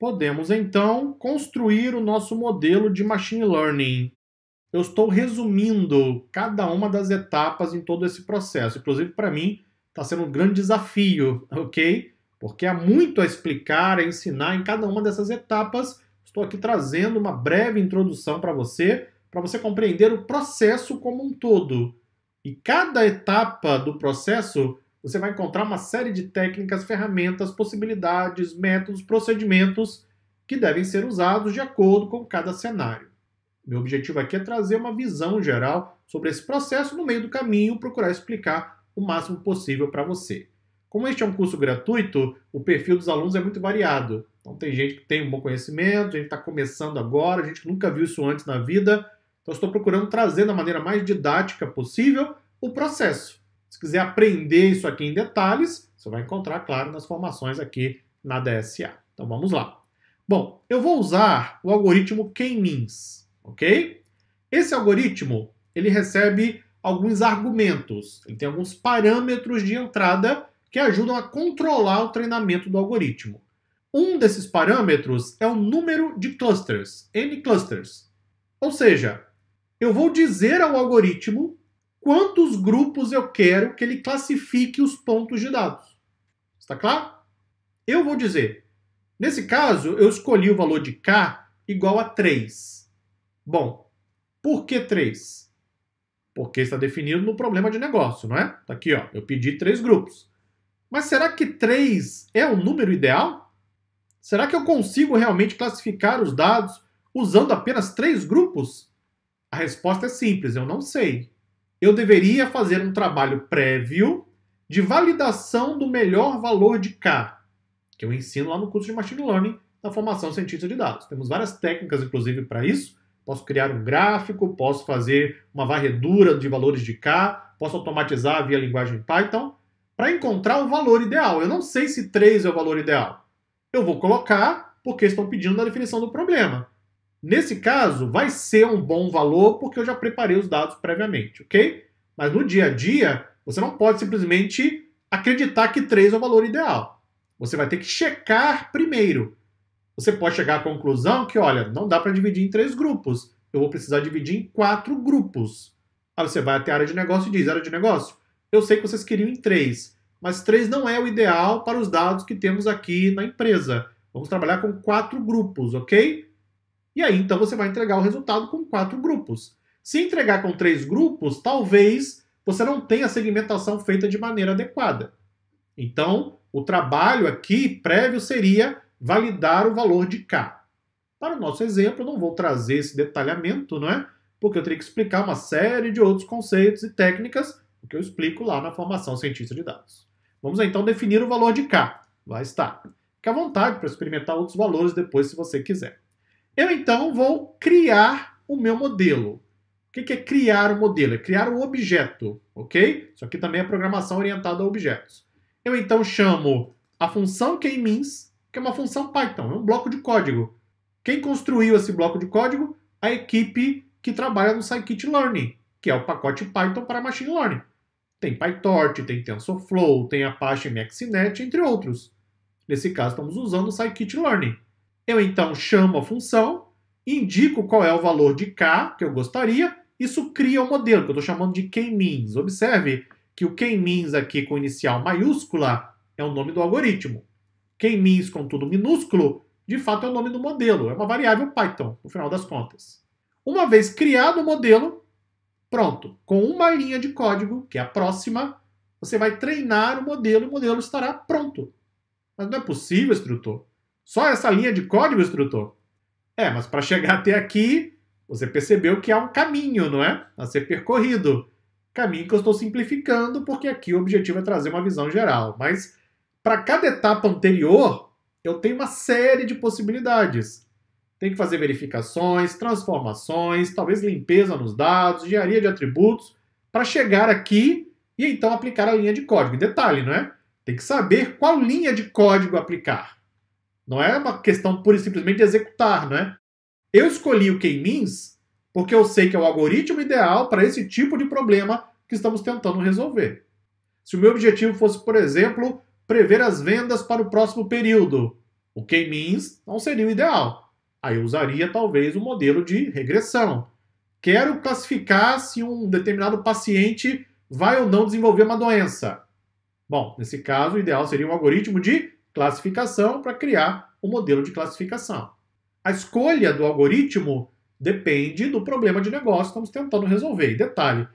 podemos então construir o nosso modelo de machine learning. Eu estou resumindo cada uma das etapas em todo esse processo. Inclusive, para mim, está sendo um grande desafio, ok? Porque há muito a explicar, a ensinar em cada uma dessas etapas. Estou aqui trazendo uma breve introdução para você, para você compreender o processo como um todo. E cada etapa do processo você vai encontrar uma série de técnicas, ferramentas, possibilidades, métodos, procedimentos que devem ser usados de acordo com cada cenário. Meu objetivo aqui é trazer uma visão geral sobre esse processo no meio do caminho, procurar explicar o máximo possível para você. Como este é um curso gratuito, o perfil dos alunos é muito variado. Então tem gente que tem um bom conhecimento, gente que está começando agora, gente que nunca viu isso antes na vida. Então estou procurando trazer da maneira mais didática possível o processo. Se quiser aprender isso aqui em detalhes, você vai encontrar, claro, nas formações aqui na DSA. Então vamos lá. Bom, eu vou usar o algoritmo K-means, ok? Esse algoritmo, ele recebe alguns argumentos, ele tem alguns parâmetros de entrada que ajudam a controlar o treinamento do algoritmo. Um desses parâmetros é o número de clusters, n clusters. Ou seja, eu vou dizer ao algoritmo quantos grupos eu quero que ele classifique os pontos de dados. Está claro? Eu vou dizer, nesse caso, eu escolhi o valor de K igual a 3. Bom, por que 3? Porque está definido no problema de negócio, não é? Está aqui, ó, eu pedi três grupos. Mas será que 3 é o número ideal? Será que eu consigo realmente classificar os dados usando apenas três grupos? A resposta é simples, eu não sei eu deveria fazer um trabalho prévio de validação do melhor valor de K, que eu ensino lá no curso de Machine Learning, na formação cientista de dados. Temos várias técnicas, inclusive, para isso. Posso criar um gráfico, posso fazer uma varredura de valores de K, posso automatizar via linguagem Python para encontrar o valor ideal. Eu não sei se 3 é o valor ideal. Eu vou colocar porque estão pedindo na definição do problema. Nesse caso, vai ser um bom valor porque eu já preparei os dados previamente, ok? Mas no dia a dia, você não pode simplesmente acreditar que 3 é o valor ideal. Você vai ter que checar primeiro. Você pode chegar à conclusão que, olha, não dá para dividir em três grupos. Eu vou precisar dividir em quatro grupos. Aí você vai até a área de negócio e diz: área de negócio, eu sei que vocês queriam em três, mas três não é o ideal para os dados que temos aqui na empresa. Vamos trabalhar com quatro grupos, ok? E aí então você vai entregar o resultado com quatro grupos. Se entregar com três grupos, talvez você não tenha a segmentação feita de maneira adequada. Então, o trabalho aqui prévio seria validar o valor de K. Para o nosso exemplo, eu não vou trazer esse detalhamento, não é? Porque eu teria que explicar uma série de outros conceitos e técnicas, o que eu explico lá na formação cientista de dados. Vamos então definir o valor de K. Lá está. Fique à vontade para experimentar outros valores depois, se você quiser. Eu então vou criar o meu modelo. O que é criar o um modelo? É criar um objeto, ok? Isso aqui também é programação orientada a objetos. Eu então chamo a função KMeans, que é uma função Python, é um bloco de código. Quem construiu esse bloco de código? A equipe que trabalha no Scikit Learning, que é o pacote Python para Machine Learning. Tem PyTorch, tem TensorFlow, tem Apache MaxNet, entre outros. Nesse caso, estamos usando o Scikit Learning. Eu então chamo a função, indico qual é o valor de k que eu gostaria, isso cria o um modelo, que eu estou chamando de k-means. Observe que o k-means aqui com inicial maiúscula é o nome do algoritmo. k-means com tudo minúsculo, de fato, é o nome do modelo, é uma variável Python, no final das contas. Uma vez criado o modelo, pronto, com uma linha de código, que é a próxima, você vai treinar o modelo e o modelo estará pronto. Mas não é possível, instrutor. Só essa linha de código, instrutor? É, mas para chegar até aqui, você percebeu que há um caminho, não é? A ser percorrido. Caminho que eu estou simplificando, porque aqui o objetivo é trazer uma visão geral. Mas para cada etapa anterior, eu tenho uma série de possibilidades. Tem que fazer verificações, transformações, talvez limpeza nos dados, engenharia de atributos, para chegar aqui e então aplicar a linha de código. Detalhe, não é? Tem que saber qual linha de código aplicar. Não é uma questão pura e simplesmente de executar, né? Eu escolhi o K-means porque eu sei que é o algoritmo ideal para esse tipo de problema que estamos tentando resolver. Se o meu objetivo fosse, por exemplo, prever as vendas para o próximo período, o K-means não seria o ideal. Aí eu usaria talvez o um modelo de regressão. Quero classificar se um determinado paciente vai ou não desenvolver uma doença. Bom, nesse caso, o ideal seria um algoritmo de classificação para criar o um modelo de classificação. A escolha do algoritmo depende do problema de negócio que estamos tentando resolver. E detalhe,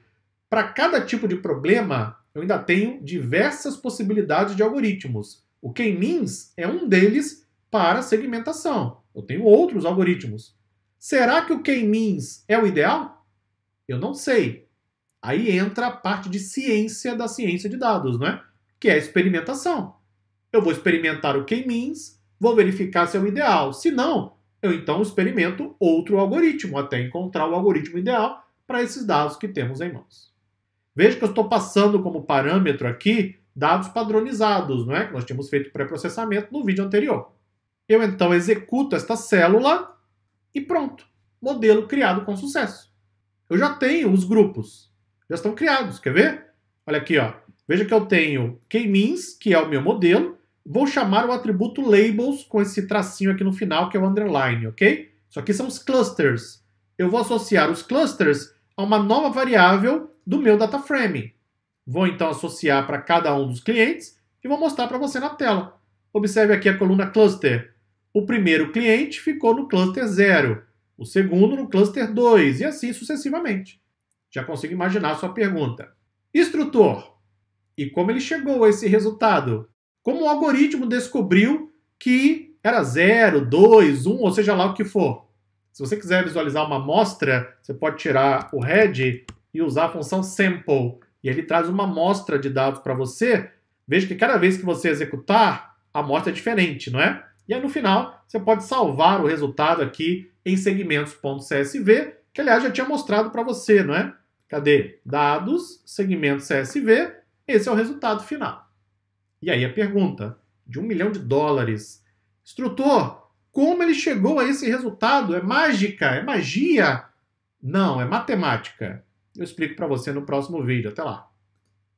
para cada tipo de problema, eu ainda tenho diversas possibilidades de algoritmos. O K-means é um deles para segmentação. Eu tenho outros algoritmos. Será que o K-means é o ideal? Eu não sei. Aí entra a parte de ciência da ciência de dados, né? Que é a experimentação. Eu vou experimentar o K-means, vou verificar se é o ideal. Se não, eu então experimento outro algoritmo até encontrar o algoritmo ideal para esses dados que temos em mãos. Veja que eu estou passando como parâmetro aqui dados padronizados, não é? Que nós tínhamos feito pré-processamento no vídeo anterior. Eu então executo esta célula e pronto, modelo criado com sucesso. Eu já tenho os grupos, já estão criados, quer ver? Olha aqui, ó. Veja que eu tenho k-means, que é o meu modelo, Vou chamar o atributo labels com esse tracinho aqui no final, que é o underline, ok? Isso aqui são os clusters. Eu vou associar os clusters a uma nova variável do meu data frame. Vou então associar para cada um dos clientes e vou mostrar para você na tela. Observe aqui a coluna cluster. O primeiro cliente ficou no cluster 0, o segundo no cluster 2 e assim sucessivamente. Já consigo imaginar a sua pergunta. Instrutor, e como ele chegou a esse resultado? como o algoritmo descobriu que era 0, 2, 1, ou seja lá o que for. Se você quiser visualizar uma amostra, você pode tirar o head e usar a função sample. E ele traz uma amostra de dados para você. Veja que cada vez que você executar, a amostra é diferente, não é? E aí no final, você pode salvar o resultado aqui em segmentos.csv, que aliás já tinha mostrado para você, não é? Cadê? Dados, segmentos.csv. CSV, esse é o resultado final. E aí a pergunta de um milhão de dólares. Instrutor, como ele chegou a esse resultado? É mágica? É magia? Não, é matemática. Eu explico para você no próximo vídeo. Até lá.